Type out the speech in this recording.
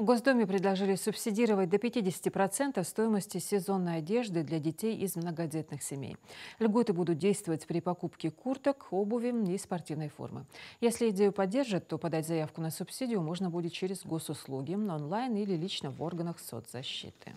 В Госдуме предложили субсидировать до 50% стоимости сезонной одежды для детей из многодетных семей. Льготы будут действовать при покупке курток, обуви и спортивной формы. Если идею поддержат, то подать заявку на субсидию можно будет через госуслуги, онлайн или лично в органах соцзащиты.